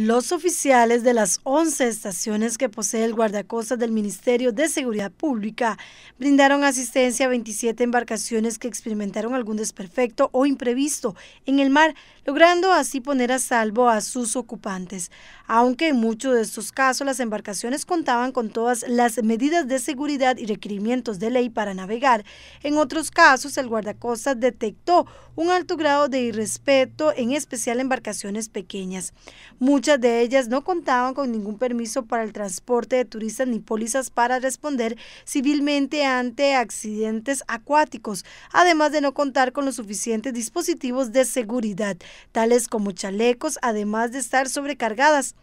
Los oficiales de las 11 estaciones que posee el guardacostas del Ministerio de Seguridad Pública brindaron asistencia a 27 embarcaciones que experimentaron algún desperfecto o imprevisto en el mar, logrando así poner a salvo a sus ocupantes. Aunque en muchos de estos casos las embarcaciones contaban con todas las medidas de seguridad y requerimientos de ley para navegar, en otros casos el guardacostas detectó un alto grado de irrespeto, en especial embarcaciones pequeñas. Muchas de ellas no contaban con ningún permiso para el transporte de turistas ni pólizas para responder civilmente ante accidentes acuáticos, además de no contar con los suficientes dispositivos de seguridad, tales como chalecos, además de estar sobrecargadas.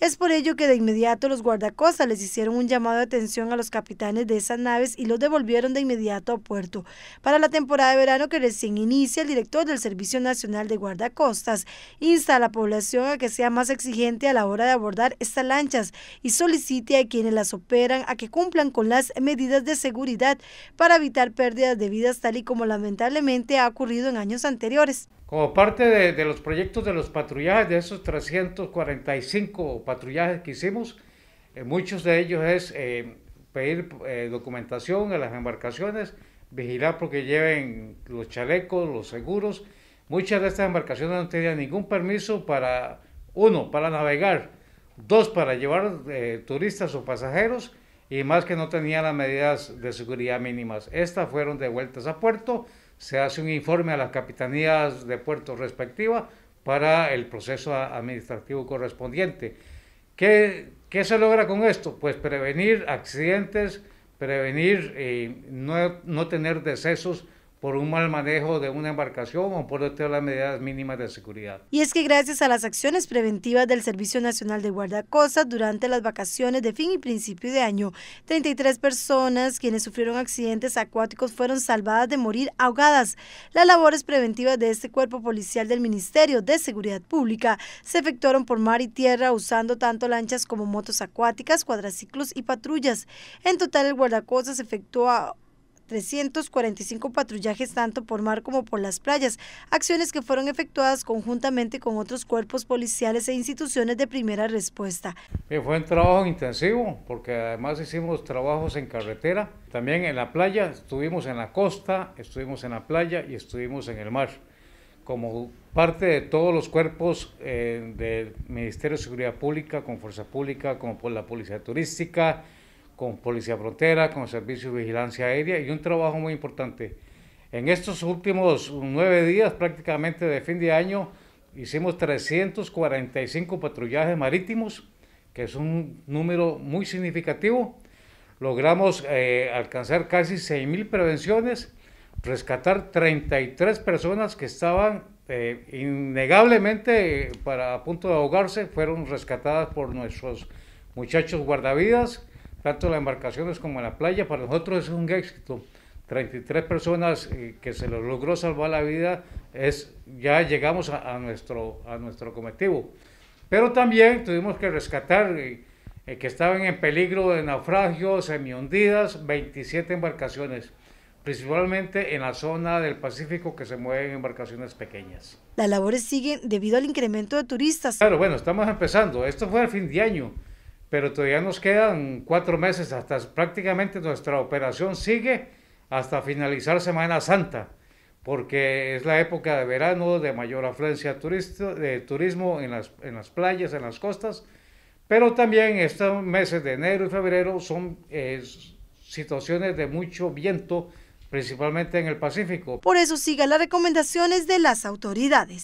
Es por ello que de inmediato los guardacostas les hicieron un llamado de atención a los capitanes de esas naves y los devolvieron de inmediato a puerto. Para la temporada de verano que recién inicia, el director del Servicio Nacional de Guardacostas insta a la población a que sea más exigente a la hora de abordar estas lanchas y solicite a quienes las operan a que cumplan con las medidas de seguridad para evitar pérdidas de vidas tal y como lamentablemente ha ocurrido en años anteriores. Como parte de, los proyectos de los patrullajes, de esos 345 patrullajes que hicimos, eh, muchos de ellos es eh, pedir eh, documentación a las embarcaciones, vigilar porque lleven los chalecos, los seguros. Muchas de estas embarcaciones no tenían ningún permiso para, uno, para navegar, dos, para llevar turistas o pasajeros, y más que no tenían las medidas de seguridad mínimas. Estas fueron devueltas a puerto se hace un informe a las capitanías de puertos respectivas para el proceso administrativo correspondiente. ¿Qué, se logra con esto? Pues prevenir accidentes, prevenir eh, no, no, tener decesos por un mal manejo de una embarcación o por tener las medidas mínimas de seguridad. Y es que gracias a las acciones preventivas del Servicio Nacional de Guardacostas durante las vacaciones de fin y principio de año, 33 personas quienes sufrieron accidentes acuáticos fueron salvadas de morir ahogadas. Las labores preventivas de este cuerpo policial del Ministerio de Seguridad Pública se efectuaron por mar y tierra usando tanto lanchas como motos acuáticas, cuadraciclos y patrullas. En total el guardacostas efectuó 345 patrullajes tanto por mar como por las playas, acciones que fueron efectuadas conjuntamente con otros cuerpos policiales e instituciones de primera respuesta. fue un trabajo intensivo porque además hicimos trabajos en carretera, también en la playa, estuvimos en la costa, estuvimos en la playa y estuvimos en el mar como parte de todos los cuerpos eh, del Ministerio de Seguridad Pública, con Fuerza Pública, como por la Policía Turística, con Policía Frontera, con Servicio de Vigilancia Aérea y un trabajo muy importante. En estos últimos nueve días, prácticamente de fin de año, hicimos 345 patrullajes marítimos, que es un número muy significativo. Logramos eh, alcanzar casi 6.000 prevenciones, rescatar 33 personas que estaban eh, innegablemente eh, para, a punto de ahogarse, fueron rescatadas por nuestros muchachos guardavidas tanto las embarcaciones como en la playa. Para nosotros es un éxito. 33 personas eh, que se les logró salvar la vida, es, ya llegamos a, nuestro, a nuestro cometido. Pero también tuvimos que rescatar eh, eh, que estaban en peligro de naufragio, hundidas, 27 embarcaciones principalmente en la zona del Pacífico que se mueven embarcaciones pequeñas. Las labores siguen debido al incremento de turistas. Claro, bueno, estamos empezando. Esto fue el fin de año pero todavía nos quedan cuatro meses hasta prácticamente nuestra operación sigue hasta finalizar Semana Santa, porque es la época de verano de mayor afluencia turista, de turismo en las, en las playas, en las costas, pero también estos meses de enero y febrero son eh, situaciones de mucho viento, principalmente en el Pacífico. Por eso siga las recomendaciones de las autoridades.